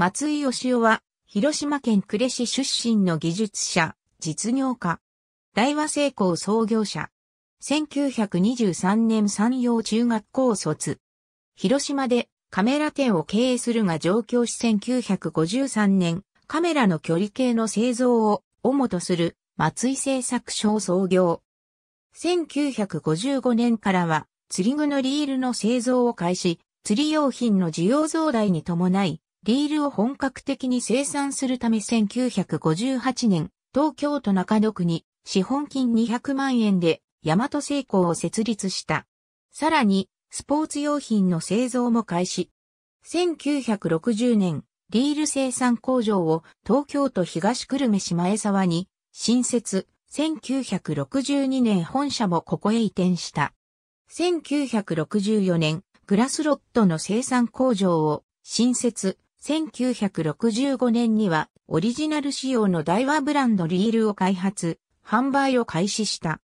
松井義夫は、広島県呉市出身の技術者、実業家。大和製鋼創業者。1923年山陽中学校卒。広島でカメラ店を経営するが上京し1953年、カメラの距離計の製造を主とする松井製作所創業。1955年からは釣具のリールの製造を開始、釣り用品の需要増大に伴い、リールを本格的に生産するため1958年、東京都中野区に資本金200万円で大和製鋼を設立した。さらに、スポーツ用品の製造も開始。1960年、リール生産工場を東京都東久留米市前沢に新設、1962年本社もここへ移転した。1964年、グラスロットの生産工場を新設、1965年にはオリジナル仕様のダイワブランドリールを開発、販売を開始した。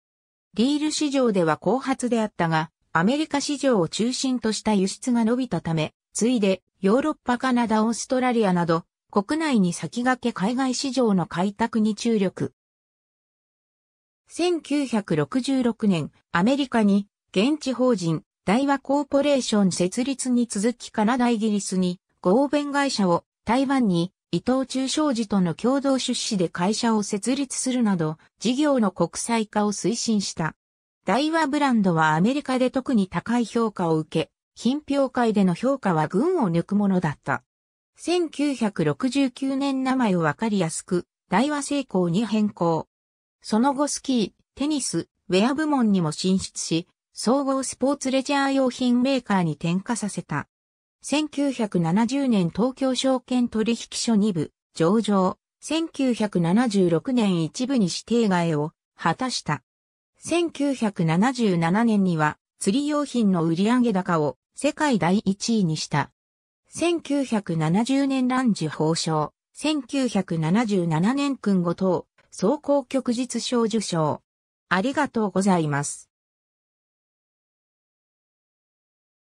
リール市場では後発であったが、アメリカ市場を中心とした輸出が伸びたため、ついでヨーロッパカナダオーストラリアなど国内に先駆け海外市場の開拓に注力。1966年、アメリカに現地法人、イワコーポレーション設立に続きカナダイギリスに合弁会社を台湾に伊藤忠商事との共同出資で会社を設立するなど、事業の国際化を推進した。大和ブランドはアメリカで特に高い評価を受け、品評会での評価は群を抜くものだった。1969年名前をわかりやすく、大和成功に変更。その後スキー、テニス、ウェア部門にも進出し、総合スポーツレジャー用品メーカーに転嫁させた。1970年東京証券取引所2部、上場、1976年1部に指定外を果たした。1977年には釣り用品の売上高を世界第1位にした。1970年ランジ法賞、1977年君後等、総合局実賞受賞。ありがとうございます。